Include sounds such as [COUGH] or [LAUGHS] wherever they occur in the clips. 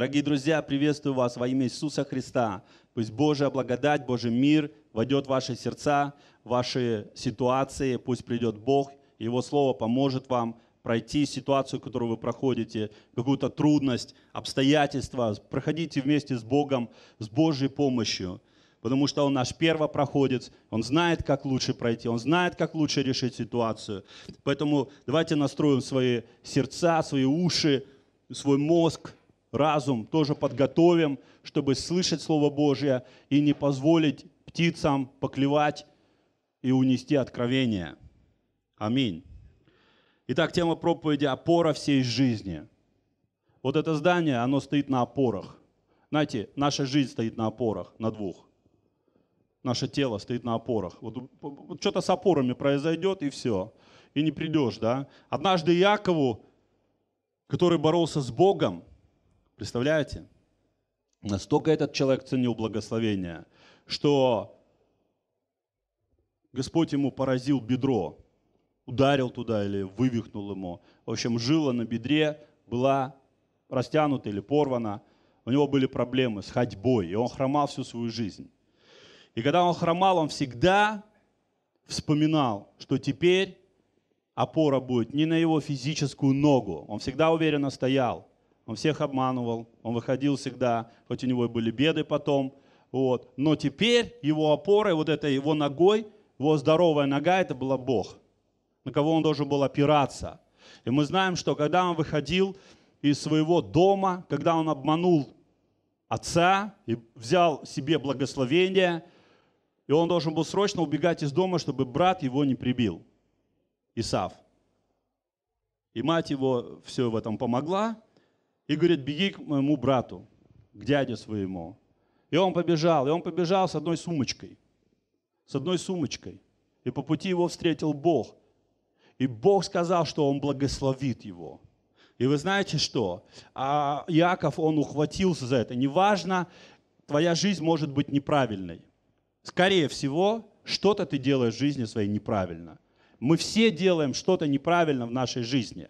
Дорогие друзья, приветствую вас во имя Иисуса Христа. Пусть Божья благодать, Божий мир войдет в ваши сердца, в ваши ситуации. Пусть придет Бог, Его Слово поможет вам пройти ситуацию, которую вы проходите, какую-то трудность, обстоятельства. Проходите вместе с Богом, с Божьей помощью потому что он наш первопроходец, он знает, как лучше пройти, он знает, как лучше решить ситуацию. Поэтому давайте настроим свои сердца, свои уши, свой мозг разум тоже подготовим, чтобы слышать Слово Божье и не позволить птицам поклевать и унести откровение. Аминь. Итак, тема проповеди «Опора всей жизни». Вот это здание, оно стоит на опорах. Знаете, наша жизнь стоит на опорах, на двух. Наше тело стоит на опорах. Вот, вот что-то с опорами произойдет, и все. И не придешь, да? Однажды Якову, который боролся с Богом, Представляете? Настолько этот человек ценил благословение, что Господь ему поразил бедро, ударил туда или вывихнул ему. В общем, жила на бедре была растянута или порвана. У него были проблемы с ходьбой, и он хромал всю свою жизнь. И когда он хромал, он всегда вспоминал, что теперь опора будет не на его физическую ногу. Он всегда уверенно стоял он всех обманывал, он выходил всегда, хоть у него и были беды потом. Вот. Но теперь его опорой, вот этой его ногой, его здоровая нога, это была Бог, на кого он должен был опираться. И мы знаем, что когда он выходил из своего дома, когда он обманул отца и взял себе благословение, и он должен был срочно убегать из дома, чтобы брат его не прибил, Исав. И мать его все в этом помогла, и говорит, беги к моему брату, к дяде своему. И он побежал, и он побежал с одной сумочкой, с одной сумочкой. И по пути его встретил Бог. И Бог сказал, что он благословит его. И вы знаете что? А Иаков, он ухватился за это. Неважно, твоя жизнь может быть неправильной. Скорее всего, что-то ты делаешь в жизни своей неправильно. Мы все делаем что-то неправильно в нашей жизни.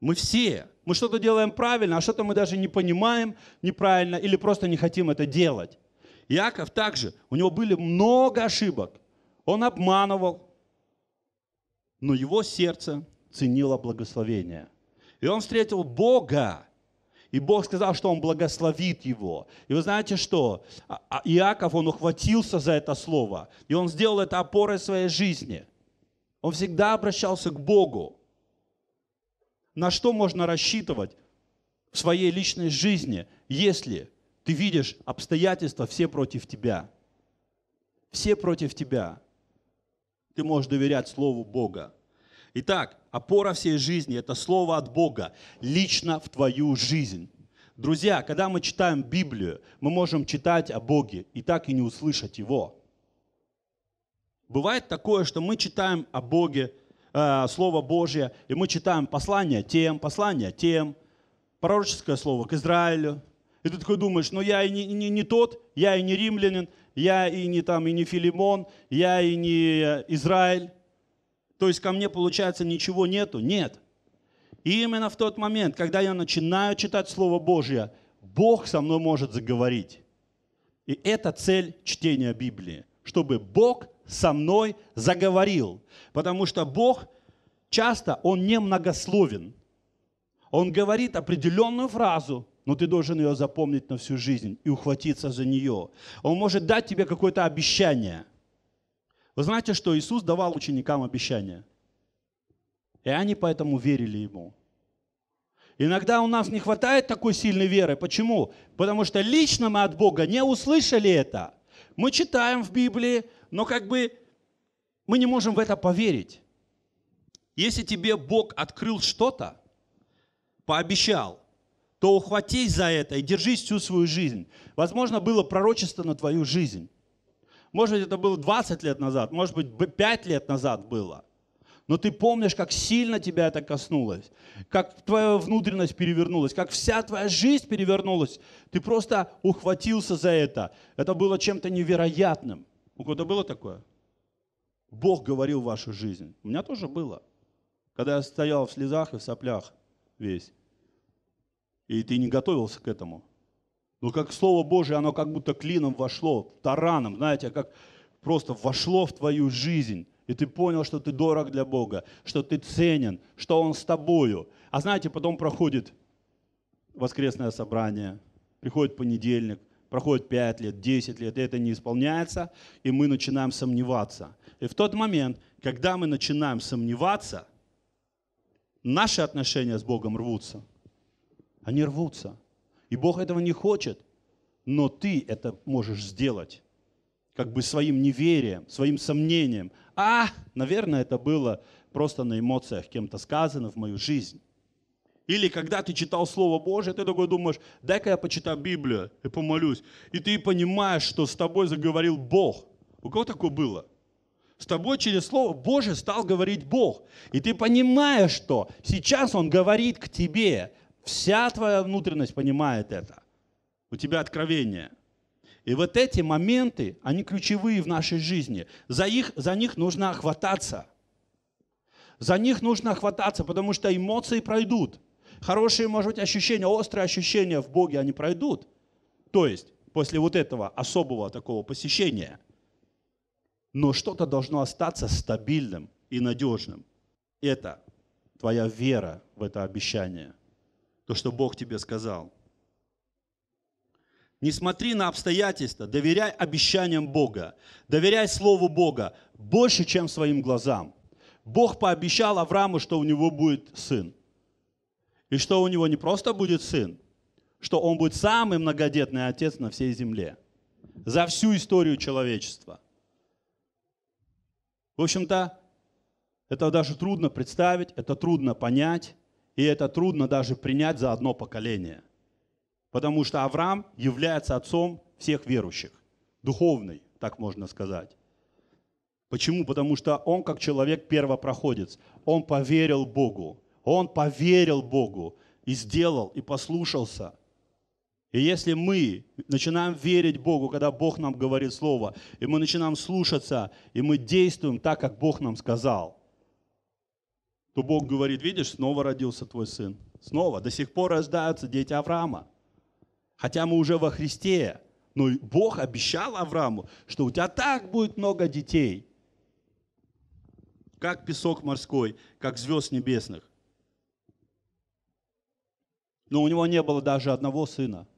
Мы все. Мы что-то делаем правильно, а что-то мы даже не понимаем неправильно или просто не хотим это делать. Иаков также, у него были много ошибок. Он обманывал, но его сердце ценило благословение. И он встретил Бога, и Бог сказал, что Он благословит его. И вы знаете что? А, а Иаков, он ухватился за это слово. И он сделал это опорой своей жизни. Он всегда обращался к Богу на что можно рассчитывать в своей личной жизни, если ты видишь обстоятельства все против тебя. Все против тебя. Ты можешь доверять Слову Бога. Итак, опора всей жизни – это Слово от Бога, лично в твою жизнь. Друзья, когда мы читаем Библию, мы можем читать о Боге и так и не услышать Его. Бывает такое, что мы читаем о Боге, Э, слово Божье, и мы читаем послание тем, послание тем, пророческое слово к Израилю. И ты такой думаешь, ну я и не, не, не тот, я и не римлянин, я и не там, и не Филимон, я и не э, Израиль. То есть ко мне, получается, ничего нету? Нет. И именно в тот момент, когда я начинаю читать Слово Божье, Бог со мной может заговорить. И это цель чтения Библии, чтобы Бог со мной заговорил. Потому что Бог часто, Он не многословен. Он говорит определенную фразу, но ты должен ее запомнить на всю жизнь и ухватиться за нее. Он может дать тебе какое-то обещание. Вы знаете, что Иисус давал ученикам обещания? И они поэтому верили Ему. Иногда у нас не хватает такой сильной веры. Почему? Потому что лично мы от Бога не услышали это – мы читаем в Библии, но как бы мы не можем в это поверить. Если тебе Бог открыл что-то, пообещал, то ухватись за это и держись всю свою жизнь. Возможно, было пророчество на твою жизнь. Может быть, это было 20 лет назад, может быть, 5 лет назад было но ты помнишь, как сильно тебя это коснулось, как твоя внутренность перевернулась, как вся твоя жизнь перевернулась. Ты просто ухватился за это. Это было чем-то невероятным. У кого-то было такое? Бог говорил в вашу жизнь. У меня тоже было. Когда я стоял в слезах и в соплях весь. И ты не готовился к этому. Но как Слово Божие, оно как будто клином вошло, тараном, знаете, как просто вошло в твою жизнь. И ты понял, что ты дорог для Бога, что ты ценен, что Он с тобою. А знаете, потом проходит воскресное собрание, приходит понедельник, проходит 5 лет, 10 лет, и это не исполняется, и мы начинаем сомневаться. И в тот момент, когда мы начинаем сомневаться, наши отношения с Богом рвутся. Они рвутся. И Бог этого не хочет, но ты это можешь сделать как бы своим неверием, своим сомнением. А, наверное, это было просто на эмоциях кем-то сказано в мою жизнь. Или когда ты читал Слово Божие, ты такой думаешь, дай-ка я почитаю Библию и помолюсь. И ты понимаешь, что с тобой заговорил Бог. У кого такое было? С тобой через Слово Божие стал говорить Бог. И ты понимаешь, что сейчас Он говорит к тебе. Вся твоя внутренность понимает это. У тебя откровение – и вот эти моменты, они ключевые в нашей жизни. За, их, за них нужно хвататься. За них нужно хвататься, потому что эмоции пройдут. Хорошие, может быть, ощущения, острые ощущения в Боге, они пройдут. То есть после вот этого особого такого посещения. Но что-то должно остаться стабильным и надежным. Это твоя вера в это обещание. То, что Бог тебе сказал – не смотри на обстоятельства, доверяй обещаниям Бога, доверяй Слову Бога больше, чем своим глазам. Бог пообещал Аврааму, что у него будет сын. И что у него не просто будет сын, что он будет самый многодетный отец на всей земле. За всю историю человечества. В общем-то, это даже трудно представить, это трудно понять, и это трудно даже принять за одно поколение – Потому что Авраам является отцом всех верующих, духовный, так можно сказать. Почему? Потому что он как человек первопроходец, он поверил Богу, он поверил Богу и сделал, и послушался. И если мы начинаем верить Богу, когда Бог нам говорит Слово, и мы начинаем слушаться, и мы действуем так, как Бог нам сказал, то Бог говорит, видишь, снова родился твой сын. Снова. До сих пор рождаются дети Авраама. Хотя мы уже во Христе, но Бог обещал Аврааму, что у тебя так будет много детей, как песок морской, как звезд небесных. Но у него не было даже одного сына.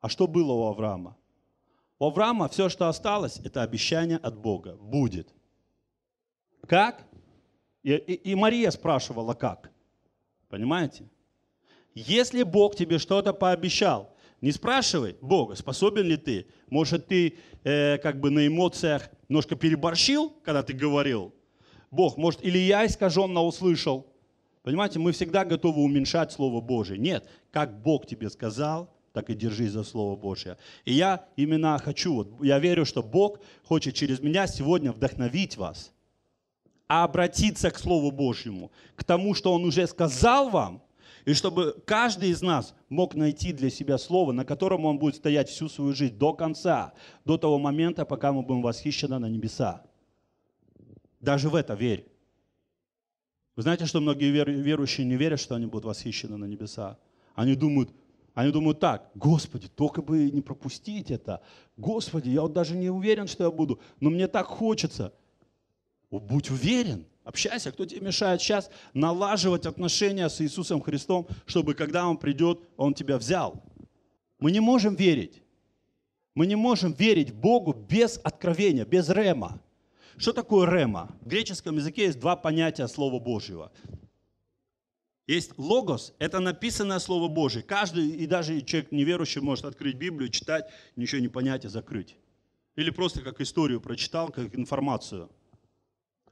А что было у Авраама? У Авраама все, что осталось, это обещание от Бога. Будет. Как? И, и, и Мария спрашивала, как? Понимаете? Если Бог тебе что-то пообещал, не спрашивай Бога, способен ли ты. Может, ты э, как бы на эмоциях немножко переборщил, когда ты говорил. Бог, может, или я искаженно услышал. Понимаете, мы всегда готовы уменьшать Слово Божие. Нет, как Бог тебе сказал, так и держись за Слово Божье. И я именно хочу, вот, я верю, что Бог хочет через меня сегодня вдохновить вас, а обратиться к Слову Божьему, к тому, что Он уже сказал вам – и чтобы каждый из нас мог найти для себя слово, на котором он будет стоять всю свою жизнь до конца, до того момента, пока мы будем восхищены на небеса. Даже в это верь. Вы знаете, что многие верующие не верят, что они будут восхищены на небеса. Они думают, они думают так, Господи, только бы не пропустить это. Господи, я вот даже не уверен, что я буду, но мне так хочется. Будь уверен – Общайся, кто тебе мешает сейчас налаживать отношения с Иисусом Христом, чтобы когда Он придет, Он тебя взял. Мы не можем верить. Мы не можем верить Богу без откровения, без рема. Что такое рема? В греческом языке есть два понятия Слова Божьего. Есть логос, это написанное Слово Божье. Каждый и даже человек неверующий может открыть Библию, читать, ничего не понять и закрыть. Или просто как историю прочитал, как информацию –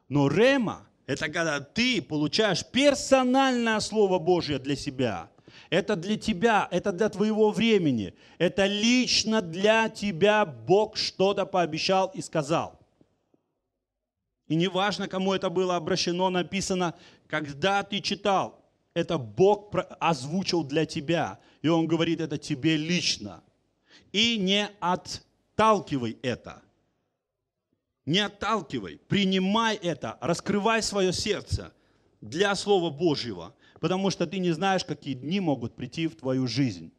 но рема – это когда ты получаешь персональное Слово Божье для себя. Это для тебя, это для твоего времени. Это лично для тебя Бог что-то пообещал и сказал. И неважно, кому это было обращено, написано, когда ты читал, это Бог озвучил для тебя. И Он говорит это тебе лично. И не отталкивай это. Не отталкивай, принимай это, раскрывай свое сердце для Слова Божьего, потому что ты не знаешь, какие дни могут прийти в твою жизнь.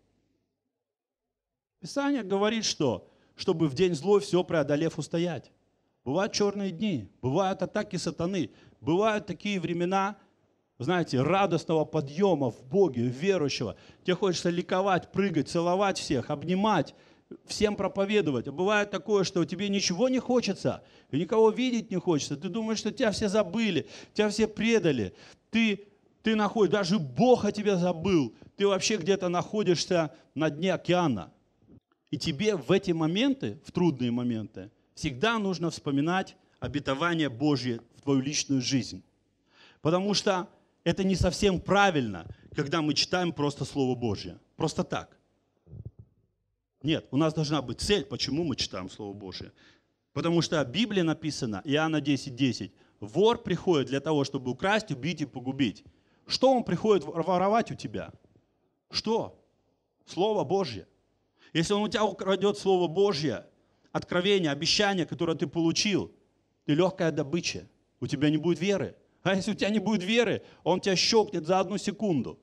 Писание говорит, что чтобы в день злой все преодолев устоять. Бывают черные дни, бывают атаки сатаны, бывают такие времена, знаете, радостного подъема в Боге, в верующего. Тебе хочется ликовать, прыгать, целовать всех, обнимать, всем проповедовать. А бывает такое, что тебе ничего не хочется, никого видеть не хочется. Ты думаешь, что тебя все забыли, тебя все предали. Ты, ты находишь, даже Бог о тебе забыл. Ты вообще где-то находишься на дне океана. И тебе в эти моменты, в трудные моменты, всегда нужно вспоминать обетование Божье в твою личную жизнь. Потому что это не совсем правильно, когда мы читаем просто Слово Божье. Просто так. Нет, у нас должна быть цель, почему мы читаем Слово Божие. Потому что в Библии написано, Иоанна 10.10, 10, вор приходит для того, чтобы украсть, убить и погубить. Что он приходит воровать у тебя? Что? Слово Божье. Если он у тебя украдет Слово Божье, откровение, обещание, которое ты получил, ты легкая добыча, у тебя не будет веры. А если у тебя не будет веры, он тебя щелкнет за одну секунду.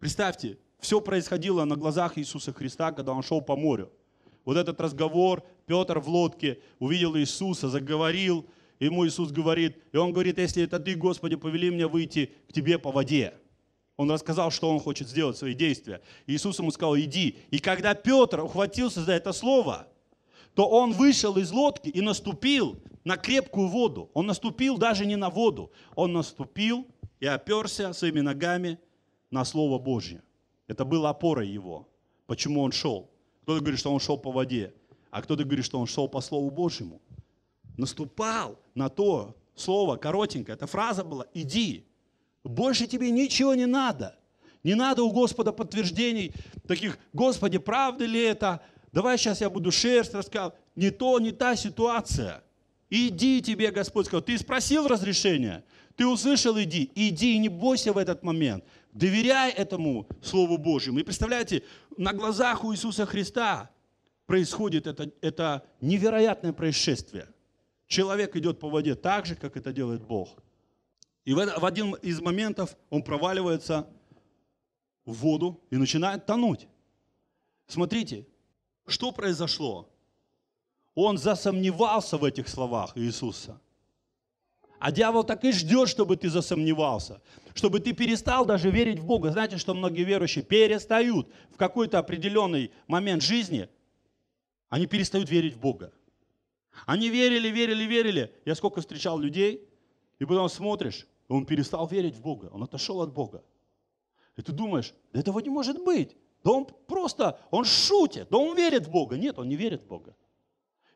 Представьте, все происходило на глазах Иисуса Христа, когда он шел по морю. Вот этот разговор, Петр в лодке увидел Иисуса, заговорил, ему Иисус говорит, и он говорит, если это ты, Господи, повели меня выйти к тебе по воде. Он рассказал, что он хочет сделать, свои действия. Иисус ему сказал, иди. И когда Петр ухватился за это слово, то он вышел из лодки и наступил на крепкую воду. Он наступил даже не на воду, он наступил и оперся своими ногами на Слово Божье. Это было опорой его. Почему он шел? Кто-то говорит, что он шел по воде, а кто-то говорит, что он шел по Слову Божьему. Наступал на то слово коротенькое, эта фраза была «иди». Больше тебе ничего не надо. Не надо у Господа подтверждений таких «Господи, правда ли это?» «Давай сейчас я буду шерсть рассказывать». Не то, не та ситуация. Иди тебе, Господь сказал. Ты спросил разрешения? Ты услышал, иди, иди и не бойся в этот момент. Доверяй этому Слову Божьему. И представляете, на глазах у Иисуса Христа происходит это, это невероятное происшествие. Человек идет по воде так же, как это делает Бог. И в, в один из моментов он проваливается в воду и начинает тонуть. Смотрите, что произошло? Он засомневался в этих словах Иисуса. А дьявол так и ждет, чтобы ты засомневался, чтобы ты перестал даже верить в Бога. Знаете, что многие верующие перестают в какой-то определенный момент жизни, они перестают верить в Бога. Они верили, верили, верили. Я сколько встречал людей, и потом смотришь, он перестал верить в Бога, он отошел от Бога. И ты думаешь, да этого не может быть. Да он просто, он шутит, да он верит в Бога. Нет, он не верит в Бога.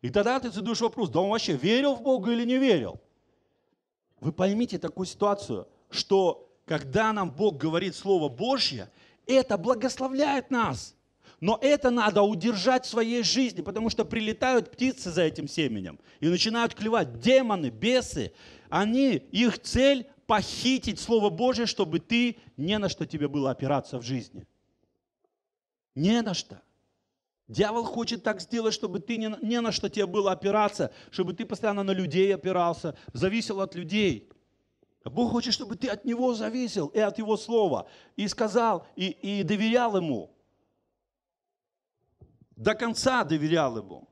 И тогда ты задаешь вопрос, да он вообще верил в Бога или не верил? Вы поймите такую ситуацию, что когда нам Бог говорит Слово Божье, это благословляет нас. Но это надо удержать в своей жизни, потому что прилетают птицы за этим семенем и начинают клевать. Демоны, бесы, они, их цель похитить Слово Божье, чтобы ты не на что тебе было опираться в жизни. Не на что. Дьявол хочет так сделать, чтобы ты не, не на что тебе было опираться, чтобы ты постоянно на людей опирался, зависел от людей. А Бог хочет, чтобы ты от Него зависел и от Его Слова, и сказал, и, и доверял Ему. До конца доверял Ему.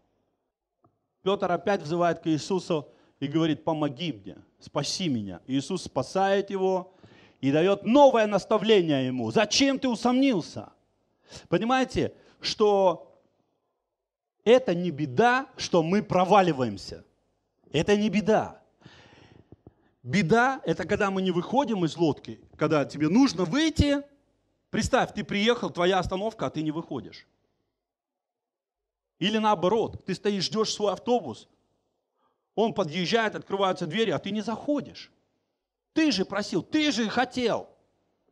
Петр опять взывает к Иисусу и говорит, помоги мне, спаси меня. Иисус спасает его и дает новое наставление ему. Зачем ты усомнился? Понимаете, что это не беда, что мы проваливаемся. Это не беда. Беда – это когда мы не выходим из лодки, когда тебе нужно выйти. Представь, ты приехал, твоя остановка, а ты не выходишь. Или наоборот, ты стоишь, ждешь свой автобус, он подъезжает, открываются двери, а ты не заходишь. Ты же просил, ты же хотел.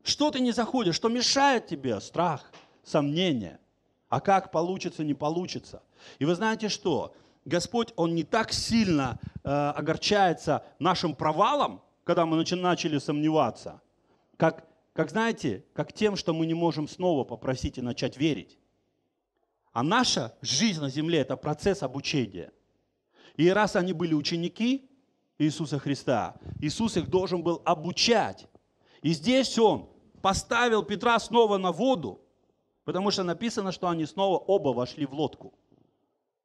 Что ты не заходишь? Что мешает тебе? Страх, сомнение. А как получится, не получится. И вы знаете что? Господь, Он не так сильно э, огорчается нашим провалом, когда мы начали сомневаться, как, как, знаете, как тем, что мы не можем снова попросить и начать верить. А наша жизнь на земле – это процесс обучения. И раз они были ученики Иисуса Христа, Иисус их должен был обучать. И здесь Он поставил Петра снова на воду, Потому что написано, что они снова оба вошли в лодку.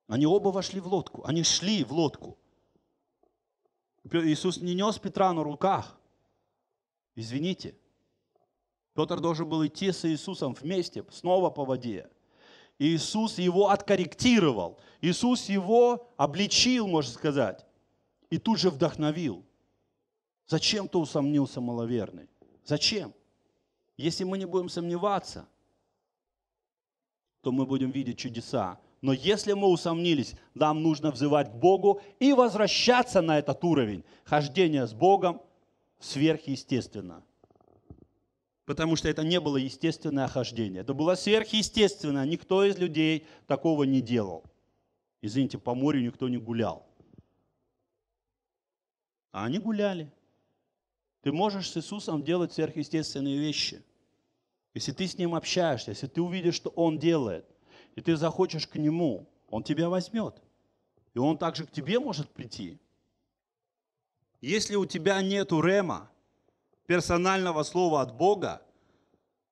Они оба вошли в лодку. Они шли в лодку. Иисус не нес Петра на руках. Извините. Петр должен был идти с Иисусом вместе, снова по воде. Иисус его откорректировал. Иисус его обличил, можно сказать. И тут же вдохновил. Зачем ты усомнился маловерный? Зачем? Если мы не будем сомневаться – то мы будем видеть чудеса. Но если мы усомнились, нам нужно взывать к Богу и возвращаться на этот уровень хождения с Богом сверхъестественно. Потому что это не было естественное хождение. Это было сверхъестественное. Никто из людей такого не делал. Извините, по морю никто не гулял. А они гуляли. Ты можешь с Иисусом делать сверхъестественные вещи – если ты с ним общаешься, если ты увидишь, что он делает, и ты захочешь к нему, он тебя возьмет. И он также к тебе может прийти. Если у тебя нету рема, персонального слова от Бога,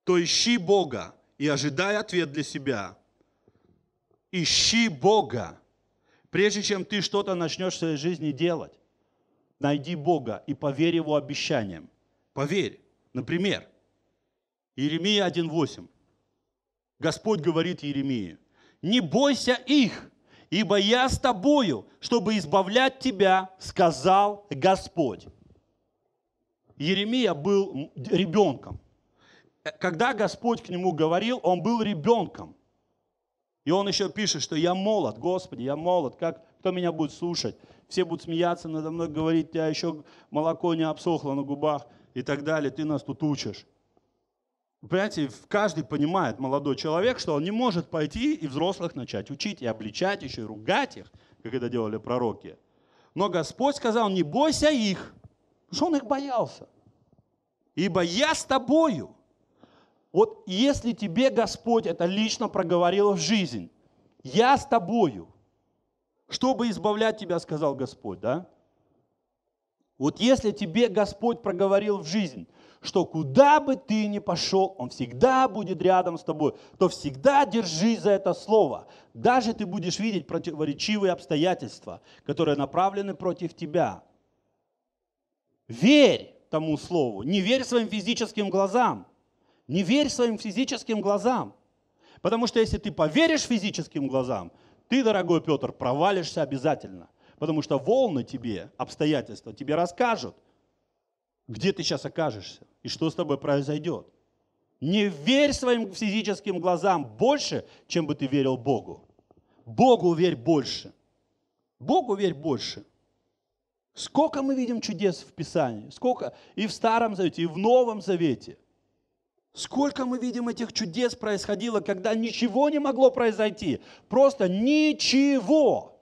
то ищи Бога и ожидай ответ для себя. Ищи Бога. Прежде чем ты что-то начнешь в своей жизни делать, найди Бога и поверь Его обещаниям. Поверь. Например, Иеремия 1.8. Господь говорит Иеремии, «Не бойся их, ибо я с тобою, чтобы избавлять тебя, сказал Господь». Еремия был ребенком. Э, когда Господь к нему говорил, он был ребенком. И он еще пишет, что я молод, Господи, я молод, как, кто меня будет слушать? Все будут смеяться надо мной, говорить, тебя еще молоко не обсохло на губах и так далее, ты нас тут учишь. Понимаете, каждый понимает, молодой человек, что он не может пойти и взрослых начать учить, и обличать, еще и ругать их, как это делали пророки. Но Господь сказал, не бойся их, потому что он их боялся. Ибо я с тобою. Вот если тебе Господь это лично проговорил в жизнь, я с тобою, чтобы избавлять тебя, сказал Господь, да? Вот если тебе Господь проговорил в жизнь, что куда бы ты ни пошел, Он всегда будет рядом с тобой, то всегда держись за это слово. Даже ты будешь видеть противоречивые обстоятельства, которые направлены против тебя. Верь тому слову, не верь своим физическим глазам, не верь своим физическим глазам. Потому что если ты поверишь физическим глазам, ты, дорогой Петр, провалишься обязательно. Потому что волны тебе, обстоятельства тебе расскажут, где ты сейчас окажешься и что с тобой произойдет. Не верь своим физическим глазам больше, чем бы ты верил Богу. Богу верь больше. Богу верь больше. Сколько мы видим чудес в Писании, сколько и в Старом Завете, и в Новом Завете. Сколько мы видим этих чудес происходило, когда ничего не могло произойти. Просто ничего.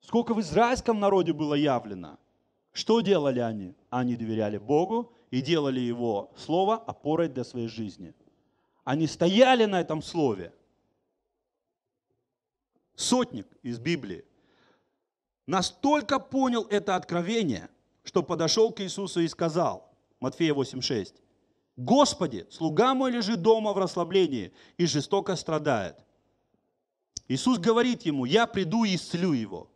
Сколько в израильском народе было явлено – что делали они? Они доверяли Богу и делали Его Слово опорой для своей жизни. Они стояли на этом Слове. Сотник из Библии настолько понял это откровение, что подошел к Иисусу и сказал, Матфея 8,6, «Господи, слуга мой лежит дома в расслаблении и жестоко страдает». Иисус говорит ему, «Я приду и исцелю его».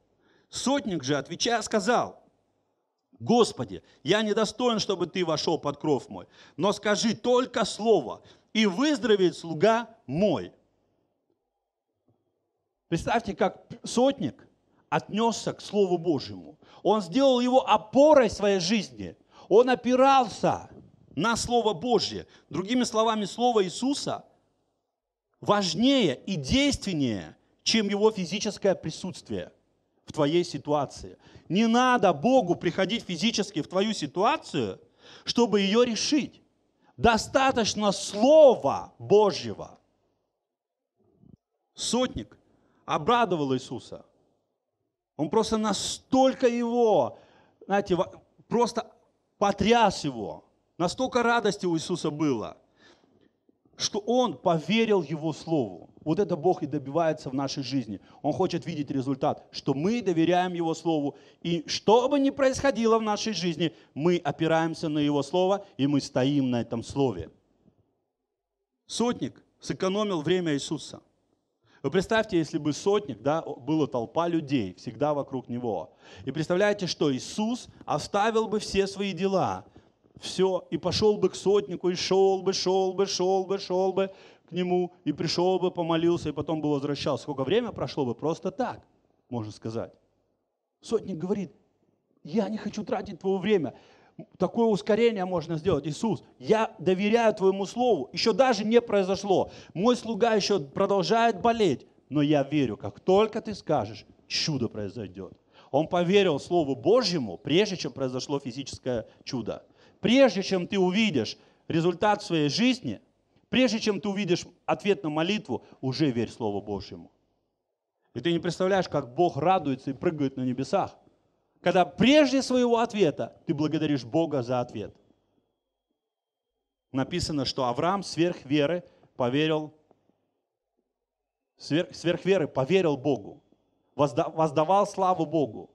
Сотник же, отвечая, сказал – Господи, я недостоин, чтобы Ты вошел под кров мой, но скажи только слово, и выздоровеет слуга мой. Представьте, как сотник отнесся к Слову Божьему. Он сделал его опорой своей жизни. Он опирался на Слово Божье. Другими словами, Слово Иисуса важнее и действеннее, чем его физическое присутствие – в твоей ситуации. Не надо Богу приходить физически в твою ситуацию, чтобы ее решить. Достаточно Слова Божьего. Сотник обрадовал Иисуса. Он просто настолько его, знаете, просто потряс его. Настолько радости у Иисуса было, что он поверил его слову. Вот это Бог и добивается в нашей жизни. Он хочет видеть результат, что мы доверяем Его Слову. И что бы ни происходило в нашей жизни, мы опираемся на Его Слово, и мы стоим на этом Слове. Сотник сэкономил время Иисуса. Вы представьте, если бы сотник, да, была толпа людей всегда вокруг него. И представляете, что Иисус оставил бы все свои дела, все, и пошел бы к сотнику, и шел бы, шел бы, шел бы, шел бы, к нему и пришел бы, помолился, и потом бы возвращал. Сколько время прошло бы просто так, можно сказать. Сотник говорит, я не хочу тратить твое время. Такое ускорение можно сделать. Иисус, я доверяю твоему слову. Еще даже не произошло. Мой слуга еще продолжает болеть. Но я верю, как только ты скажешь, чудо произойдет. Он поверил Слову Божьему, прежде чем произошло физическое чудо. Прежде чем ты увидишь результат своей жизни – Прежде чем ты увидишь ответ на молитву, уже верь Слову Божьему. И ты не представляешь, как Бог радуется и прыгает на небесах. Когда прежде своего ответа ты благодаришь Бога за ответ. Написано, что Авраам сверх веры поверил, сверх, сверх веры поверил Богу, возда, воздавал славу Богу.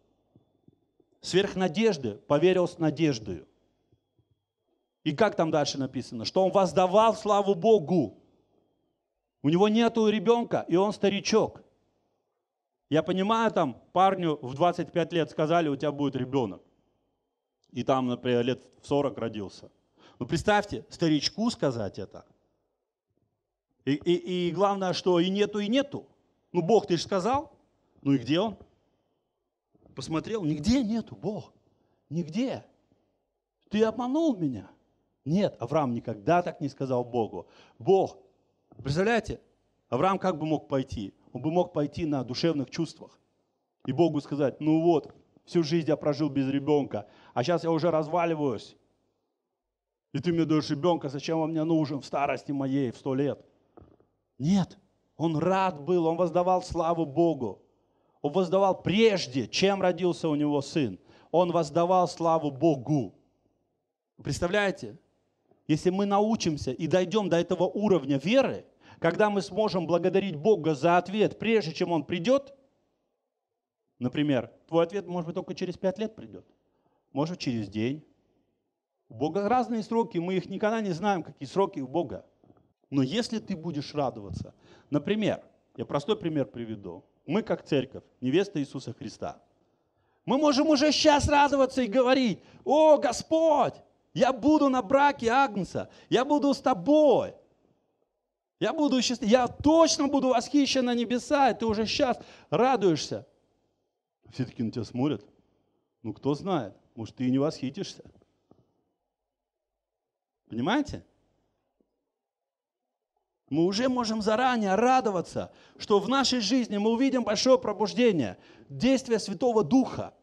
Сверх надежды поверил с надеждою. И как там дальше написано? Что он воздавал славу Богу. У него нету ребенка, и он старичок. Я понимаю, там парню в 25 лет сказали, у тебя будет ребенок. И там, например, лет в 40 родился. Но ну, представьте, старичку сказать это. И, и, и главное, что и нету, и нету. Ну Бог, ты же сказал. Ну и где он? Посмотрел, нигде нету Бог. Нигде. Ты обманул меня. Нет, Авраам никогда так не сказал Богу. Бог, представляете, Авраам как бы мог пойти? Он бы мог пойти на душевных чувствах. И Богу сказать, ну вот, всю жизнь я прожил без ребенка, а сейчас я уже разваливаюсь. И ты мне даешь ребенка, зачем он мне нужен в старости моей, в сто лет? Нет, он рад был, он воздавал славу Богу. Он воздавал прежде, чем родился у него сын. Он воздавал славу Богу. Представляете? Если мы научимся и дойдем до этого уровня веры, когда мы сможем благодарить Бога за ответ, прежде чем Он придет, например, твой ответ, может быть, только через пять лет придет, может, через день. У Бога разные сроки, мы их никогда не знаем, какие сроки у Бога. Но если ты будешь радоваться, например, я простой пример приведу. Мы как церковь, невеста Иисуса Христа. Мы можем уже сейчас радоваться и говорить, о, Господь, я буду на браке Агнца. Я буду с тобой. Я буду счастлив. Я точно буду восхищен на небеса. И ты уже сейчас радуешься. Все таки на тебя смотрят. Ну, кто знает. Может, ты и не восхитишься. Понимаете? Мы уже можем заранее радоваться, что в нашей жизни мы увидим большое пробуждение, действие Святого Духа.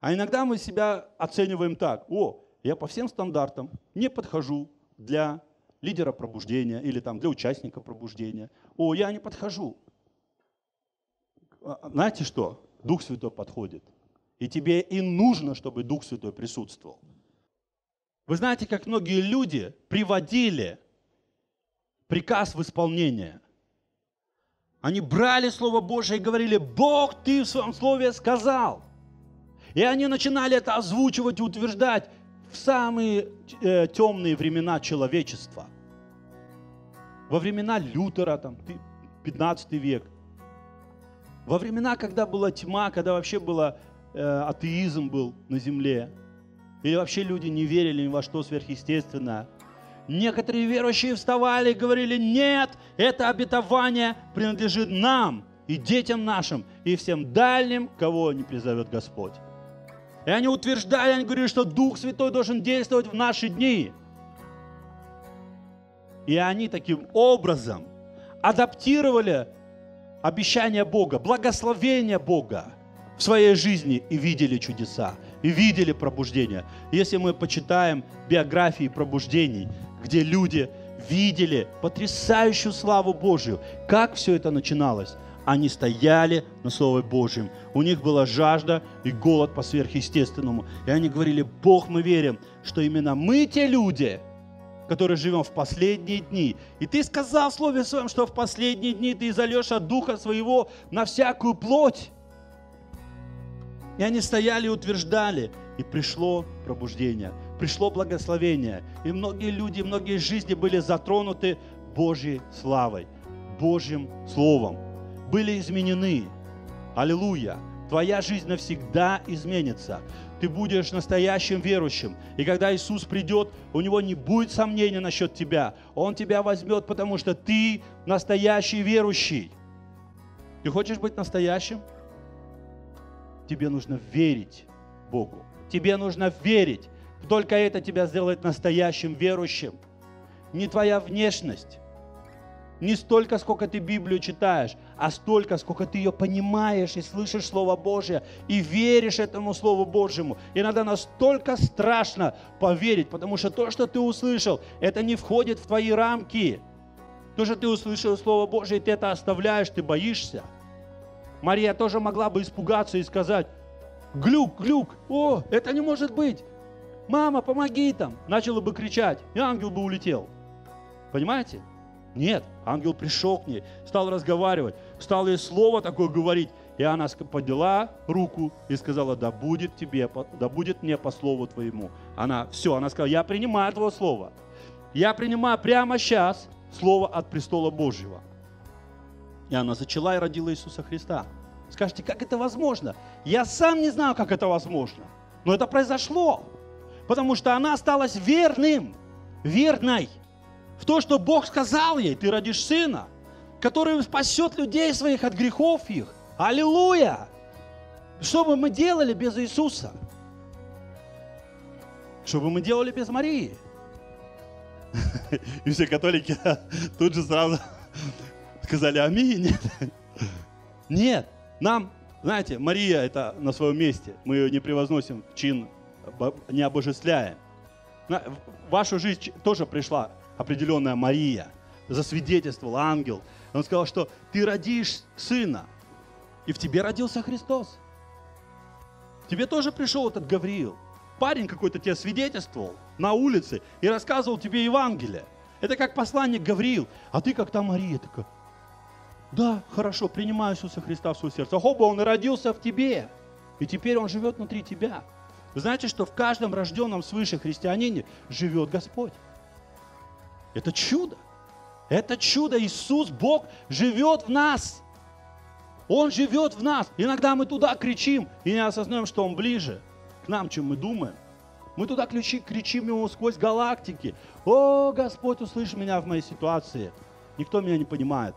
А иногда мы себя оцениваем так. О, я по всем стандартам не подхожу для лидера пробуждения или там для участника пробуждения. О, я не подхожу. А, а, знаете что? Дух Святой подходит. И тебе и нужно, чтобы Дух Святой присутствовал. Вы знаете, как многие люди приводили приказ в исполнение. Они брали Слово Божие и говорили, Бог, ты в своем Слове сказал. И они начинали это озвучивать и утверждать в самые э, темные времена человечества, во времена Лютера, там, 15 век, во времена, когда была тьма, когда вообще было, э, атеизм был на земле, или вообще люди не верили ни во что сверхъестественное, некоторые верующие вставали и говорили, нет, это обетование принадлежит нам и детям нашим, и всем дальним, кого не призовет Господь. И они утверждали, они говорили, что Дух Святой должен действовать в наши дни. И они таким образом адаптировали обещание Бога, благословение Бога в своей жизни и видели чудеса, и видели пробуждение. Если мы почитаем биографии пробуждений, где люди видели потрясающую славу Божию, как все это начиналось – они стояли на Слове Божьем. У них была жажда и голод по сверхъестественному. И они говорили, Бог, мы верим, что именно мы те люди, которые живем в последние дни. И ты сказал в Слове Своем, что в последние дни ты изольешь от Духа Своего на всякую плоть. И они стояли и утверждали, и пришло пробуждение, пришло благословение. И многие люди, многие жизни были затронуты Божьей славой, Божьим Словом были изменены. Аллилуйя! Твоя жизнь навсегда изменится. Ты будешь настоящим верующим. И когда Иисус придет, у него не будет сомнения насчет тебя. Он тебя возьмет, потому что ты настоящий верующий. Ты хочешь быть настоящим? Тебе нужно верить Богу. Тебе нужно верить. Только это тебя сделает настоящим верующим. Не твоя внешность, не столько, сколько ты Библию читаешь, а столько, сколько ты ее понимаешь и слышишь Слово Божье, и веришь этому Слову Божьему. Иногда настолько страшно поверить, потому что то, что ты услышал, это не входит в твои рамки. То, что ты услышал Слово Божье, ты это оставляешь, ты боишься. Мария тоже могла бы испугаться и сказать, глюк, глюк, о, это не может быть. Мама, помоги там. Начала бы кричать, и ангел бы улетел. Понимаете? Нет, ангел пришел к ней, стал разговаривать, стал ей слово такое говорить. И она подняла руку и сказала, да будет тебе, да будет мне по слову твоему. Она, все, она сказала, я принимаю твое слово. Я принимаю прямо сейчас слово от престола Божьего. И она зачала и родила Иисуса Христа. Скажите, как это возможно? Я сам не знаю, как это возможно. Но это произошло. Потому что она осталась верным, верной в то, что Бог сказал ей, ты родишь сына, который спасет людей своих от грехов их. Аллилуйя! Что бы мы делали без Иисуса? Что бы мы делали без Марии? [LAUGHS] И все католики [LAUGHS] тут же сразу [LAUGHS] сказали «Аминь». Нет. Нет, нам, знаете, Мария это на своем месте. Мы ее не превозносим, чин а не обожествляем. вашу жизнь тоже пришла определенная Мария, засвидетельствовал ангел. Он сказал, что ты родишь сына, и в тебе родился Христос. тебе тоже пришел этот Гавриил. Парень какой-то тебе свидетельствовал на улице и рассказывал тебе Евангелие. Это как посланник Гавриил, а ты как там Мария такая. Да, хорошо, принимаю Иисуса Христа в свое сердце. Хоба, он и родился в тебе, и теперь он живет внутри тебя. Вы знаете, что в каждом рожденном свыше христианине живет Господь. Это чудо. Это чудо. Иисус, Бог, живет в нас. Он живет в нас. Иногда мы туда кричим и не осознаем, что Он ближе к нам, чем мы думаем. Мы туда кричим, кричим Ему сквозь галактики. О, Господь, услышь меня в моей ситуации. Никто меня не понимает.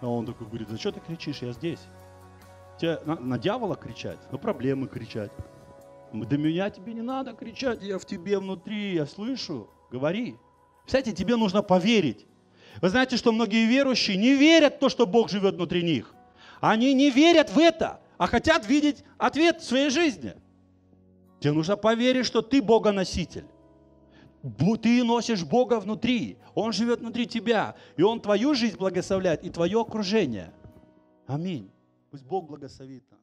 Но он такой говорит, зачем ты кричишь, я здесь. Тебе на, на дьявола кричать, на проблемы кричать. До меня тебе не надо кричать, я в тебе внутри, я слышу, говори. Кстати, тебе нужно поверить. Вы знаете, что многие верующие не верят в то, что Бог живет внутри них. Они не верят в это, а хотят видеть ответ в своей жизни. Тебе нужно поверить, что ты Богоноситель. Ты носишь Бога внутри. Он живет внутри тебя. И Он твою жизнь благословляет, и твое окружение. Аминь. Пусть Бог благословит нас.